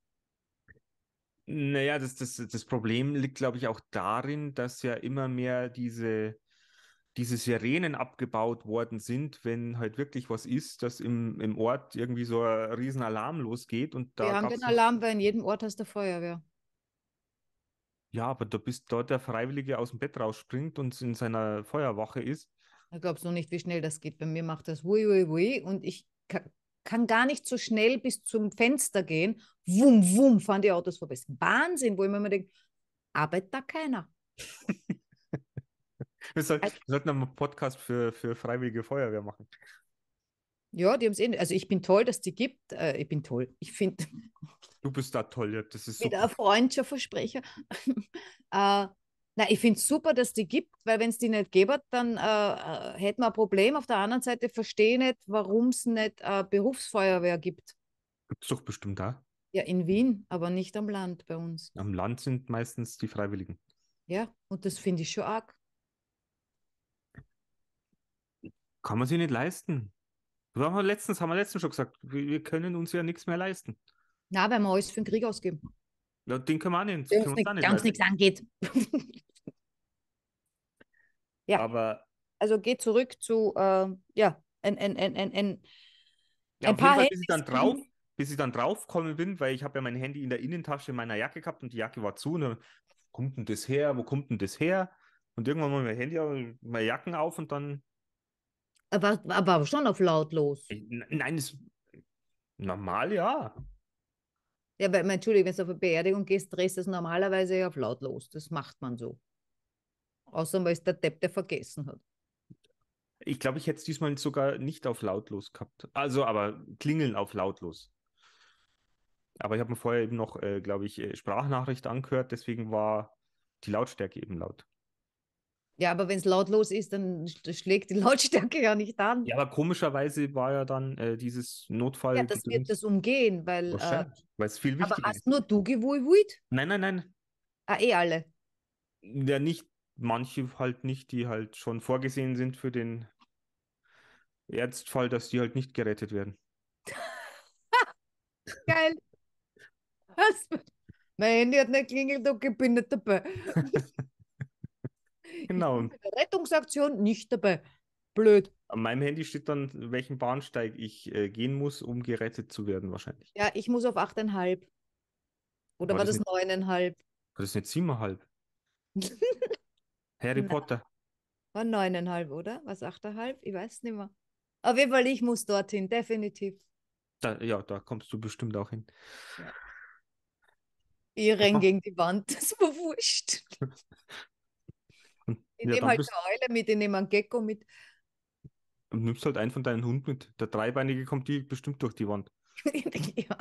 Naja, das, das, das Problem liegt, glaube ich, auch darin, dass ja immer mehr diese, diese Sirenen abgebaut worden sind, wenn halt wirklich was ist, dass im, im Ort irgendwie so ein riesen Alarm losgeht. Und da Wir haben den Alarm, weil in jedem Ort hast du Feuerwehr. Ja, aber du bist dort der Freiwillige aus dem Bett rausspringt und in seiner Feuerwache ist. Da glaubst du nicht, wie schnell das geht. Bei mir macht das wui, wui, wui und ich kann, gar nicht so schnell bis zum Fenster gehen. Wum, wum, fahren die Autos vorbei. Wahnsinn, wo ich mir immer denke, arbeitet da keiner. wir, soll, also, wir, sollten einen Podcast für, für Freiwillige Feuerwehr machen. Ja, die haben es eh. Also ich bin toll, dass die gibt. Äh, ich bin toll. Ich finde, Du bist da toll, ja, das ist Wieder ein Freund, schon Versprecher. äh, na, ich finde es super, dass die gibt, weil wenn es die nicht gäbe, dann äh, äh, hätten wir ein Problem. Auf der anderen Seite verstehe ich nicht, warum es nicht äh, Berufsfeuerwehr gibt. Gibt es doch bestimmt da. Ja, in Wien, aber nicht am Land bei uns. Am Land sind meistens die Freiwilligen. Ja, und das finde ich schon arg. Kann man sich nicht leisten. Haben letztens, haben wir letztens schon gesagt, wir können uns ja nichts mehr leisten. Na, weil wir alles für den Krieg ausgeben. Ja, den können wir auch nicht. Wenn uns nicht, nicht ganz nichts angeht. ja. Aber also geht zurück zu, äh, ja, ein, ein, ein, ein, ein, ja, ein paar Fall, bis ich dann drauf, bis ich dann draufgekommen bin, weil ich habe ja mein Handy in der Innentasche meiner Jacke gehabt und die Jacke war zu und dann, wo kommt denn das her, wo kommt denn das her? Und irgendwann mal mein Handy, meine Jacken auf und dann... Aber, war schon auf lautlos. Nein, ist normal, ja. Ja, weil, Entschuldigung, wenn du auf eine Beerdigung gehst, drehst du es normalerweise auf lautlos. Das macht man so. Außer weil es der Depp, der vergessen hat. Ich glaube, ich hätte es diesmal sogar nicht auf lautlos gehabt. Also, aber klingeln auf lautlos. Aber ich habe mir vorher eben noch, äh, glaube ich, äh, Sprachnachricht angehört, deswegen war die Lautstärke eben laut. Ja, aber wenn es lautlos ist, dann schlägt die Lautstärke ja nicht an. Ja, aber komischerweise war ja dann äh, dieses Notfall. Ja, das wird das umgehen, weil. Äh, weil es viel wichtiger ist. Aber hast nur du gewuiwuit? Nein, nein, nein. Ah, eh alle. Ja, nicht, manche halt nicht, die halt schon vorgesehen sind für den Ernstfall, dass die halt nicht gerettet werden. Geil. mein Handy hat nicht klingelt, okay, bin nicht dabei. Genau. Rettungsaktion nicht dabei. Blöd. An meinem Handy steht dann, welchen Bahnsteig ich äh, gehen muss, um gerettet zu werden, wahrscheinlich. Ja, ich muss auf 8,5. Oder war, war das, das 9,5? Das ist nicht 7,5? Harry Na. Potter. War 9,5, oder? Was 8,5? Ich weiß nicht mehr. Auf jeden Fall, ich muss dorthin, definitiv. Da, ja, da kommst du bestimmt auch hin. Ja. Ich renne gegen die Wand, das war wurscht. Ich ja, nehme halt eine Eule mit, ich nehme einen Gecko mit. Und nimmst halt einen von deinen Hund mit. Der Dreibeinige kommt die bestimmt durch die Wand. ja.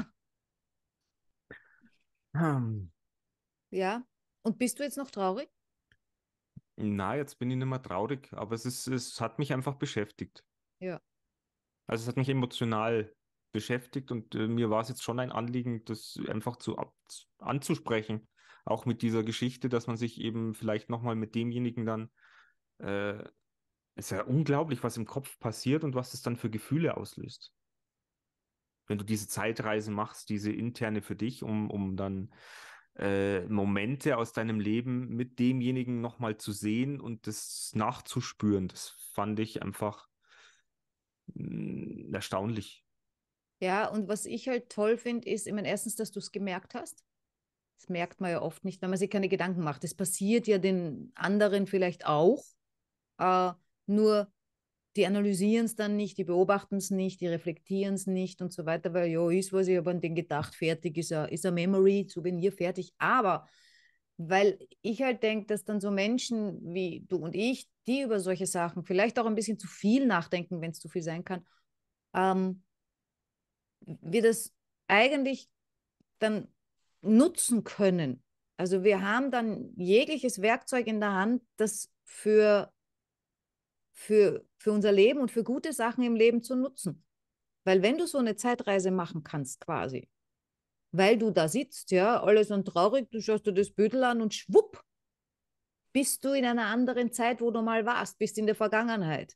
Hm. Ja. Und bist du jetzt noch traurig? Na, jetzt bin ich nicht mehr traurig, aber es, ist, es hat mich einfach beschäftigt. Ja. Also es hat mich emotional beschäftigt und äh, mir war es jetzt schon ein Anliegen, das einfach zu anzusprechen auch mit dieser Geschichte, dass man sich eben vielleicht nochmal mit demjenigen dann, äh, ist ja unglaublich, was im Kopf passiert und was es dann für Gefühle auslöst. Wenn du diese Zeitreise machst, diese interne für dich, um, um dann äh, Momente aus deinem Leben mit demjenigen nochmal zu sehen und das nachzuspüren, das fand ich einfach mh, mm, erstaunlich. Ja, und was ich halt toll finde, ist, ich meine, erstens, dass du es gemerkt hast. Das merkt man ja oft nicht, wenn man sich keine Gedanken macht. Das passiert ja den anderen vielleicht auch, äh, nur die analysieren es dann nicht, die beobachten es nicht, die reflektieren es nicht und so weiter, weil ja, ist was, ich habe an den gedacht, fertig, ist ein, ist ein Memory, Souvenir, fertig. Aber weil ich halt denke, dass dann so Menschen wie du und ich, die über solche Sachen vielleicht auch ein bisschen zu viel nachdenken, wenn es zu viel sein kann, ähm, wir das eigentlich dann nutzen können. Also wir haben dann jegliches Werkzeug in der Hand, das für, für, für unser Leben und für gute Sachen im Leben zu nutzen. Weil wenn du so eine Zeitreise machen kannst quasi, weil du da sitzt, ja, alles und traurig, du schaust dir das Büdel an und schwupp, bist du in einer anderen Zeit, wo du mal warst, bist in der Vergangenheit.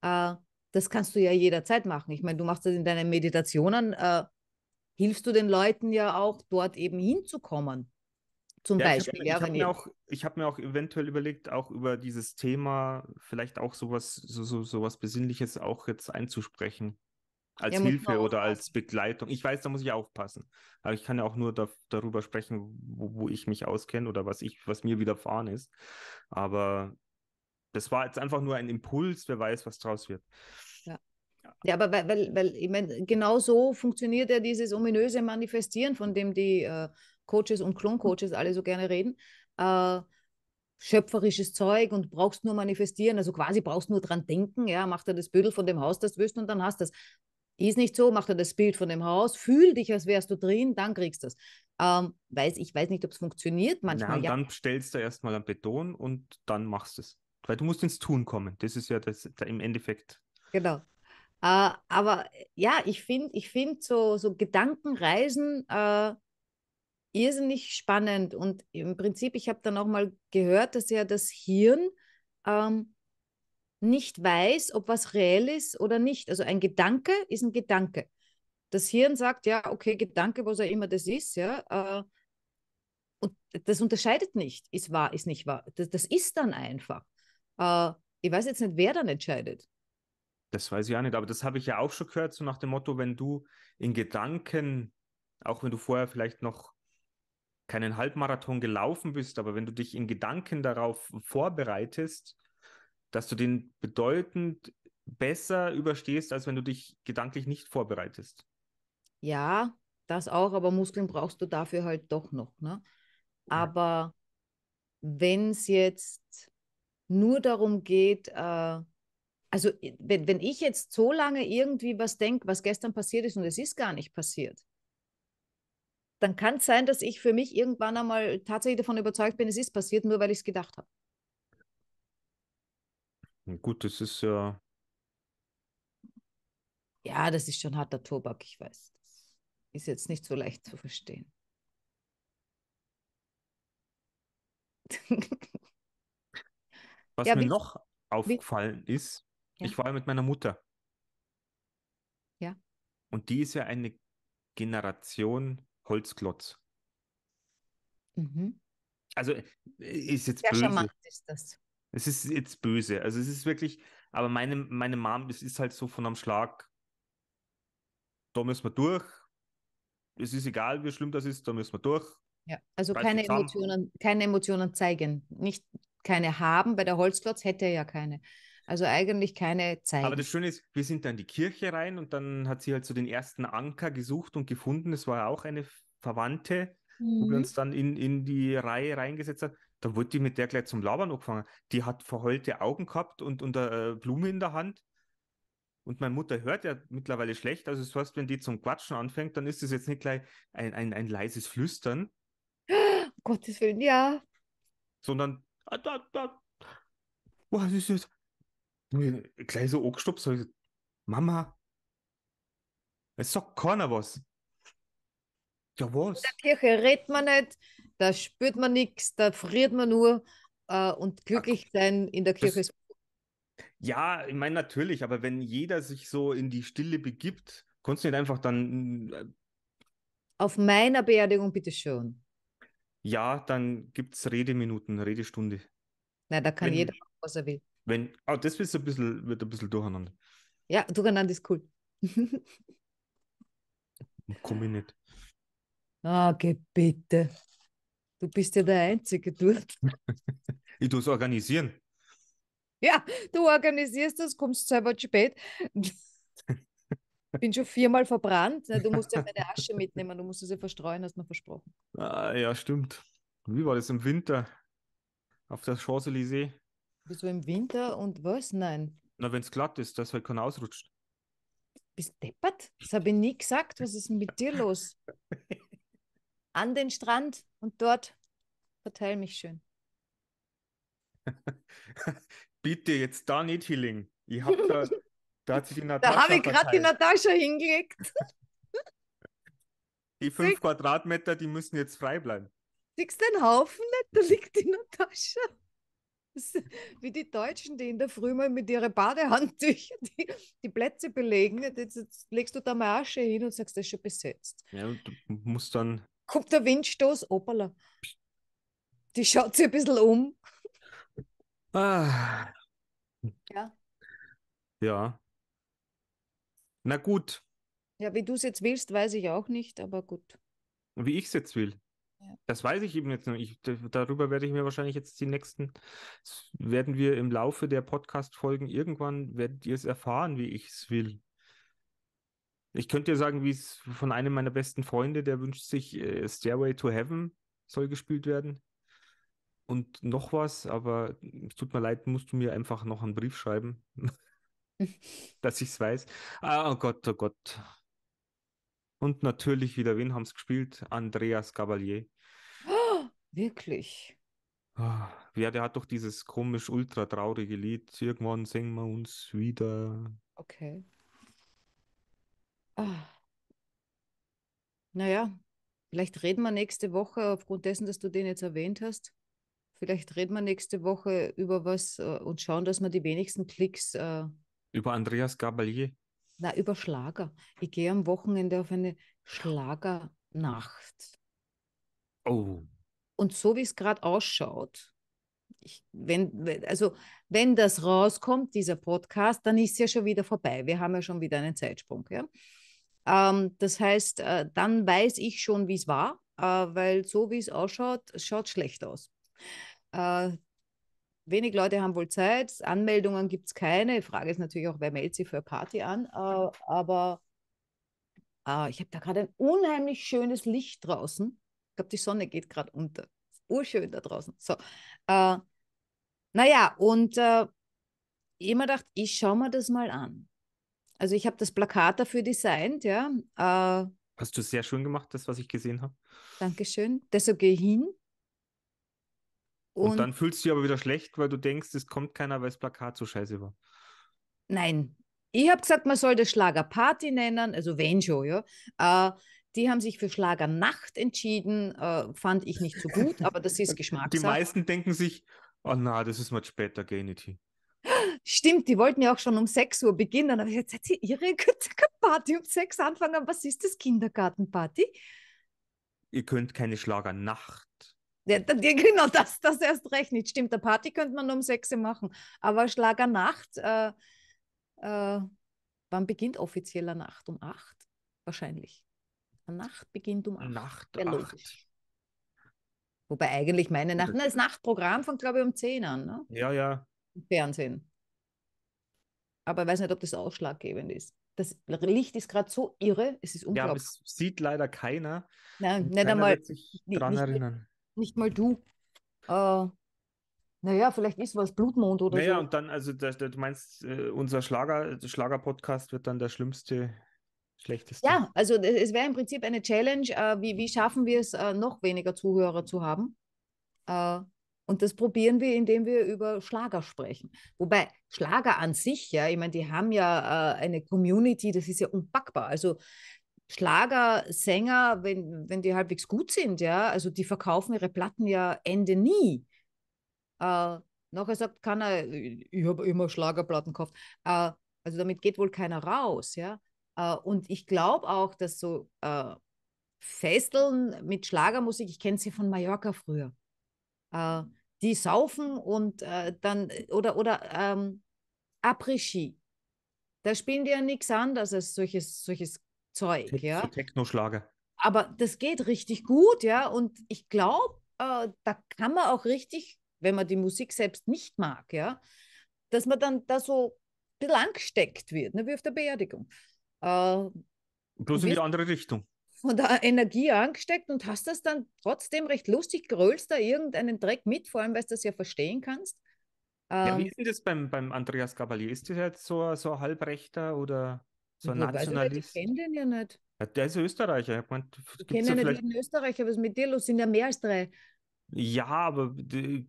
Äh, das kannst du ja jederzeit machen. Ich meine, du machst das in deinen Meditationen, äh, hilfst du den Leuten ja auch, dort eben hinzukommen. Zum ja, Beispiel. Ich habe mir, hab mir, auch eventuell überlegt, auch über dieses Thema vielleicht auch sowas, so, so, sowas Besinnliches auch jetzt einzusprechen. Als ja, Hilfe oder als Begleitung. Ich weiß, da muss ich aufpassen. Aber ich kann ja auch nur da, darüber sprechen, wo, wo ich mich auskenne oder was ich, was mir widerfahren ist. Aber das war jetzt einfach nur ein Impuls, wer weiß, was draus wird. Ja, aber weil, weil, weil ich meine, genau so funktioniert ja dieses ominöse Manifestieren, von dem die äh, Coaches und Kloncoaches hm. alle so gerne reden. Äh, schöpferisches Zeug und brauchst nur manifestieren, also quasi brauchst nur dran denken, ja, mach dir das Bild von dem Haus, das du willst und dann hast du das. Ist nicht so, mach dir das Bild von dem Haus, fühl dich, als wärst du drin, dann kriegst du das. Ähm, weiß, ich weiß nicht, ob es funktioniert manchmal. Na, ja. dann stellst du erstmal am Beton und dann machst du es. Weil du musst ins Tun kommen. Das ist ja das, da im Endeffekt. Genau. Äh, aber äh, ja, ich finde ich find so, so Gedankenreisen äh, irrsinnig spannend. Und im Prinzip, ich habe dann auch mal gehört, dass ja das Hirn ähm, nicht weiß, ob was reell ist oder nicht. Also ein Gedanke ist ein Gedanke. Das Hirn sagt, ja, okay, Gedanke, was auch immer das ist, ja. Äh, und das unterscheidet nicht, ist wahr, ist nicht wahr. Das, das ist dann einfach. Äh, ich weiß jetzt nicht, wer dann entscheidet. Das weiß ich auch nicht, aber das habe ich ja auch schon gehört, so nach dem Motto, wenn du in Gedanken, auch wenn du vorher vielleicht noch keinen Halbmarathon gelaufen bist, aber wenn du dich in Gedanken darauf vorbereitest, dass du den bedeutend besser überstehst, als wenn du dich gedanklich nicht vorbereitest. Ja, das auch, aber Muskeln brauchst du dafür halt doch noch. Ne? Aber wenn es jetzt nur darum geht, äh, also wenn, wenn ich jetzt so lange irgendwie was denke, was gestern passiert ist und es ist gar nicht passiert, dann kann es sein, dass ich für mich irgendwann einmal tatsächlich davon überzeugt bin, es ist passiert, nur weil ich es gedacht habe. Gut, das ist ja. Ja, das ist schon harter Tobak, ich weiß. Das ist jetzt nicht so leicht zu verstehen. Was ja, mir noch aufgefallen ist, ja. Ich war mit meiner Mutter. Ja. Und die ist ja eine Generation Holzklotz. Mhm. Also äh, ist jetzt Sehr böse. charmant ist das. Es ist jetzt böse. Also es ist wirklich, aber meine, meine Mom, das ist halt so von einem Schlag, da müssen wir durch. Es ist egal, wie schlimm das ist, da müssen wir durch. Ja, also keine Emotionen, keine Emotionen zeigen. Nicht keine haben. Bei der Holzklotz hätte er ja keine. Also eigentlich keine Zeit. Aber das Schöne ist, wir sind dann in die Kirche rein und dann hat sie halt so den ersten Anker gesucht und gefunden. Es war ja auch eine Verwandte, mhm. wo wir mhm. uns dann in, in die Reihe reingesetzt haben. Da wurde die mit der gleich zum Labern angefangen. Die hat verheulte Augen gehabt und, und eine äh, Blume in der Hand. Und meine Mutter hört ja mittlerweile schlecht. Also das heißt, wenn die zum Quatschen anfängt, dann ist es jetzt nicht gleich ein, ein, ein leises Flüstern. Um Gottes Willen, ja. Sondern, ah, da, da. was ist jetzt? gleich so angestupst. So, Mama, es sagt keiner was. Ja, was? In der Kirche redet man nicht, da spürt man nichts, da friert man nur. Äh, und glücklich sein in der Kirche das, ist. Ja, ich meine natürlich, aber wenn jeder sich so in die Stille begibt, kannst du nicht einfach dann. Äh, Auf meiner Beerdigung bitte schon. Ja, dann gibt es Redeminuten, Redestunde. Nein, da kann wenn, jeder machen, was er will. Wenn, oh, das wird ein bisschen, wird ein bisschen durcheinander. Ja, durcheinander ist cool. Komm ich nicht. Ah, okay, bitte. Du bist ja der Einzige dort. ich tue es organisieren. Ja, du organisierst das, kommst selber zu spät. Ich bin schon viermal verbrannt. Du musst ja meine Asche mitnehmen, du musst sie verstreuen, hast du mir versprochen. Ah, ja, stimmt. Wie war das im Winter? Auf der Champs-Élysées? Bist im Winter und was? Nein. Na, wenn es glatt ist, dass halt keiner ausrutscht. Bist deppert? Das habe ich nie gesagt. Was ist denn mit dir los? An den Strand und dort verteile mich schön. Bitte, jetzt da nicht Hilling. Ich hab da, da hat sich die Natascha. Da habe ich gerade die Natascha hingelegt. Die fünf Sieg... Quadratmeter, die müssen jetzt frei bleiben. Siehst du den Haufen nicht? Da liegt die Natascha. wie die Deutschen, die in der Früh mal mit ihren Badehandtüchern die, die Plätze belegen. Jetzt, legst du da mal Asche hin und sagst, das ist schon besetzt. Ja, und du musst dann. Kommt der Windstoß, opala. Die schaut sich ein bisschen um. Ah. Ja. Ja. Na gut. Ja, wie du es jetzt willst, weiß ich auch nicht, aber gut. Wie ich es jetzt will. Das weiß ich eben jetzt noch. Ich, darüber werde ich mir wahrscheinlich jetzt die nächsten, werden wir im Laufe der Podcast-Folgen irgendwann, werdet ihr es erfahren, wie ich es will. Ich könnte dir sagen, wie es von einem meiner besten Freunde, der wünscht sich äh, Stairway to Heaven soll gespielt werden. Und noch was, aber es tut mir leid, musst du mir einfach noch einen Brief schreiben, dass ich es weiß. Ah, oh Gott, oh Gott. Und natürlich wieder, wen haben es gespielt? Andreas Gabalier. Oh, wirklich? Ja, ah, der hat doch dieses komisch ultra traurige Lied. Irgendwann singen wir uns wieder. Okay. Ah. Naja, vielleicht reden wir nächste Woche aufgrund dessen, dass du den jetzt erwähnt hast. Vielleicht reden wir nächste Woche über was äh, und schauen, dass wir die wenigsten Klicks. Äh... Über Andreas Gabalier. Na, über Schlager. Ich gehe am Wochenende auf eine Schlagernacht. Oh. Und so wie es gerade ausschaut, ich, wenn, also wenn das rauskommt, dieser Podcast, dann ist es ja schon wieder vorbei. Wir haben ja schon wieder einen Zeitsprung. Ja? Ähm, das heißt, äh, dann weiß ich schon, wie es war, äh, weil so wie es ausschaut, schaut schlecht aus. Äh, Wenig Leute haben wohl Zeit, Anmeldungen gibt es keine. Die Frage ist natürlich auch, wer meldet sich für eine Party an. Äh, aber äh, ich habe da gerade ein unheimlich schönes Licht draußen. Ich glaube, die Sonne geht gerade unter. Urschön da draußen. So. Äh, naja, und äh, immer dachte, ich schaue mir das mal an. Also ich habe das Plakat dafür designt, ja. Äh Hast du sehr schön gemacht, das, was ich gesehen habe. Dankeschön. Deshalb gehe ich hin. Und, und, dann fühlst du dich aber wieder schlecht, weil du denkst, es kommt keiner, weil das Plakat so scheiße war. Nein. Ich habe gesagt, man soll das Schlagerparty nennen, also wenn schon, ja. Äh, die haben sich für Schlagernacht entschieden, äh, fand ich nicht so gut, aber das ist Geschmackssache. Die meisten denken sich, oh na, das ist mal später, geh Stimmt, die wollten ja auch schon um 6 Uhr beginnen. Aber jetzt seid ihr irre, könnt keine Party um 6 anfangen. Was ist das, Kindergartenparty? Ihr könnt keine Schlagernacht ja, genau, das, das erst recht nicht. Stimmt, der Party könnte man nur um 6 Uhr machen. Aber Schlagernacht, äh, äh, wann beginnt offizieller Nacht? Um 8 wahrscheinlich. Nacht beginnt um 8. Nacht, ja, 8. Wobei eigentlich meine Nacht, na, das Nachtprogramm fängt, glaube ich, um 10 an. Ne? Ja, ja. Im Fernsehen. Aber ich weiß nicht, ob das ausschlaggebend ist. Das Licht ist gerade so irre, es ist unglaublich. Ja, aber es sieht leider keiner. Nein, nicht keiner einmal. Sich nicht, dran nicht, erinnern. Nicht mal du. Äh, naja, vielleicht ist was Blutmond oder naja, so. Naja, und dann, also da, da, du meinst, äh, unser Schlager, Schlager-Podcast wird dann der schlimmste, schlechteste. Ja, also es wäre im Prinzip eine Challenge, äh, wie, wie schaffen wir es, äh, noch weniger Zuhörer zu haben. Äh, und das probieren wir, indem wir über Schlager sprechen. Wobei Schlager an sich, ja, ich meine, die haben ja äh, eine Community, das ist ja unpackbar. Also Schlagersänger, wenn, wenn die halbwegs gut sind, ja, also die verkaufen ihre Platten ja Ende nie. Äh, nachher sagt keiner, ich habe immer Schlagerplatten gekauft. Äh, also damit geht wohl keiner raus, ja. Äh, und ich glaube auch, dass so äh, Festeln mit Schlagermusik, ich kenne sie von Mallorca früher, äh, die saufen und äh, dann, oder, oder ähm, Après-Ski. Da spielen die ja nichts anderes als solches, solches Zeug, Te ja. techno Aber das geht richtig gut, ja. Und ich glaube, äh, da kann man auch richtig, wenn man die Musik selbst nicht mag, ja, dass man dann da so ein bisschen angesteckt wird, ne, wie auf der Beerdigung. Äh, Bloß in die andere Richtung. Von der Energie angesteckt und hast das dann trotzdem recht lustig, grölst da irgendeinen Dreck mit, vor allem, weil du das ja verstehen kannst. ja, wie ähm ist denn das beim, beim Andreas Gabalier? Ist das jetzt so, so ein halbrechter oder? So ein Nationalist. Ich kenne den ja nicht. Ja, der ist Österreicher. Ich, mein, ich kenne ja nicht jeden Österreicher. Was ist mit dir los? Sind ja mehr als drei. Ja, aber die,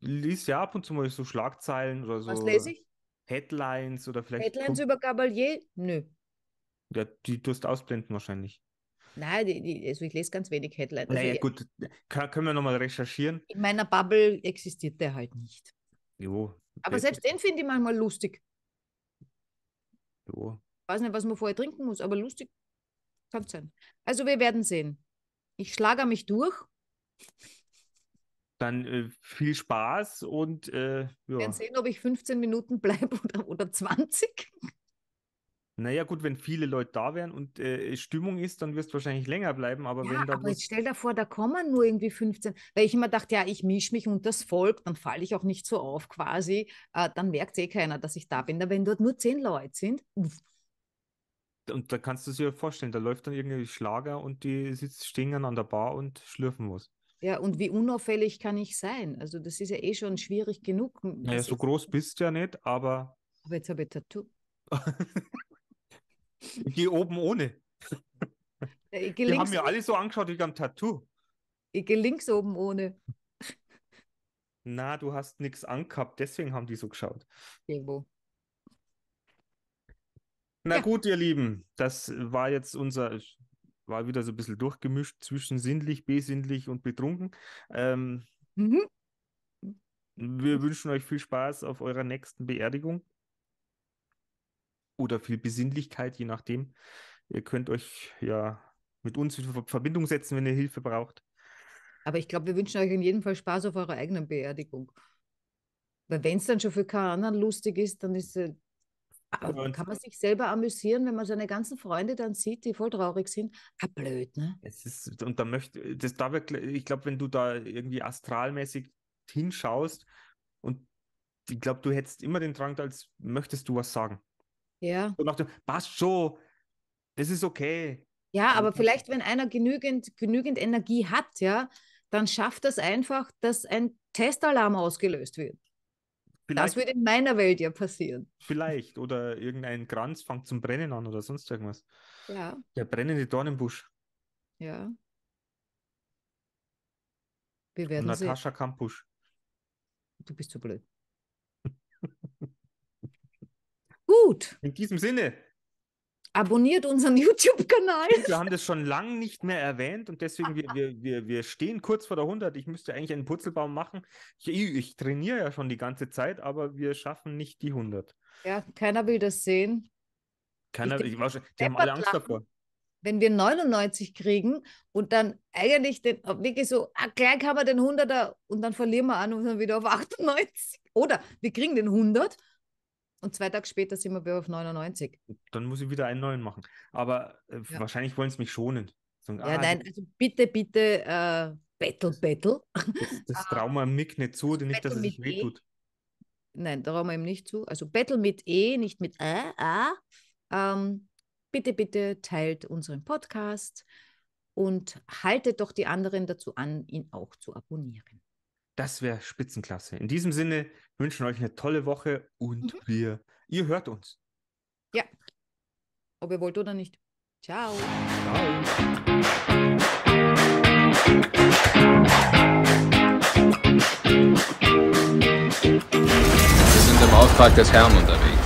lies ja ab und zu mal so Schlagzeilen oder so. Was lese ich? Headlines oder vielleicht. Headlines über Gabalier? Nö. Ja, die tust du ausblenden wahrscheinlich. Nein, die, die, also ich lese ganz wenig Headlines. Naja, also, gut, Kann, können wir nochmal recherchieren. In meiner Bubble existiert der halt nicht. Jo. Aber selbst den finde ich manchmal lustig. Ja. Ich weiß nicht, was man vorher trinken muss, aber lustig kann es sein. Also wir werden sehen. Ich schlage mich durch. Dann äh, viel Spaß und äh, ja. Wir werden sehen, ob ich 15 Minuten bleibe oder, oder 20. Naja, gut, wenn viele Leute da wären und äh, Stimmung ist, dann wirst du wahrscheinlich länger bleiben. Aber ja, wenn da. Aber jetzt stell dir vor, da kommen nur irgendwie 15. Weil ich immer dachte, ja, ich mische mich und das Volk, dann falle ich auch nicht so auf quasi. Äh, dann merkt eh keiner, dass ich da bin. Aber wenn dort nur 10 Leute sind, uff. Und da kannst du dir vorstellen, da läuft dann irgendwie Schlager und die sitzen, stehen an der Bar und schlürfen was. Ja, und wie unauffällig kann ich sein? Also, das ist ja eh schon schwierig genug. Naja, also so groß bist du ja nicht, aber. Aber jetzt habe ich Tattoo. Ich gehe oben ohne. Ich geh die haben mir alle so angeschaut wie am Tattoo. Ich gehe links oben ohne. Na, du hast nichts angehabt, deswegen haben die so geschaut. Irgendwo. Na ja. gut, ihr Lieben, das war jetzt unser, war wieder so ein bisschen durchgemischt zwischen sinnlich, besinnlich und betrunken. Ähm, mhm. Wir wünschen euch viel Spaß auf eurer nächsten Beerdigung oder viel Besinnlichkeit, je nachdem. Ihr könnt euch ja mit uns in Verbindung setzen, wenn ihr Hilfe braucht. Aber ich glaube, wir wünschen euch in jedem Fall Spaß auf eurer eigenen Beerdigung. Weil wenn es dann schon für keinen anderen lustig ist, dann ist es. äh, kann man sich selber amüsieren, wenn man seine ganzen Freunde dann sieht, die voll traurig sind. Ah, blöd, ne? Es ist, und da möchte, das da ich glaube, wenn du da irgendwie astralmäßig hinschaust und ich glaube, du hättest immer den Drang, als möchtest du was sagen. Ja. So nach dem, passt schon, das ist okay. Ja, aber vielleicht, wenn einer genügend, genügend Energie hat, ja, dann schafft das einfach, dass ein Testalarm ausgelöst wird. Vielleicht, das würde in meiner Welt ja passieren. Vielleicht. Oder irgendein Kranz fängt zum Brennen an oder sonst irgendwas. Ja. Der brennende Dornenbusch. Ja. Wir werden Und Natascha Kampusch. Du bist zu so blöd. gut. In diesem Sinne. Abonniert unseren YouTube-Kanal. Wir haben das schon lange nicht mehr erwähnt und deswegen, wir, wir, wir, wir stehen kurz vor der 100. Ich müsste eigentlich einen Putzelbaum machen. Ich, ich trainiere ja schon die ganze Zeit, aber wir schaffen nicht die 100. Ja, keiner will das sehen. Keiner, ich, ich, ich die haben alle Angst lachen. davor wenn wir 99 kriegen und dann eigentlich den, wirklich so, ah, gleich haben wir den 100er und dann verlieren wir an und dann wieder auf 98. Oder wir kriegen den 100 und zwei Tage später sind wir wieder auf 99. Dann muss ich wieder einen neuen machen. Aber äh, ja. wahrscheinlich wollen sie mich schonen. Sagen, ja, ah, nein, also bitte, bitte, äh, Battle, Battle. Das, das trauen wir Mick nicht zu, denn nicht, dass es sich e. wehtut. E. Nein, trauen wir ihm nicht zu. Also Battle mit E, nicht mit Ä, A. Ähm, bitte, bitte teilt unseren Podcast und haltet doch die anderen dazu an, ihn auch zu abonnieren. Das wäre Spitzenklasse. In diesem Sinne wünschen euch eine tolle Woche und mhm. wir, ihr hört uns. Ja. Ob ihr wollt oder nicht. Ciao. Ciao. Wir sind im Auftrag des Herrn unterwegs.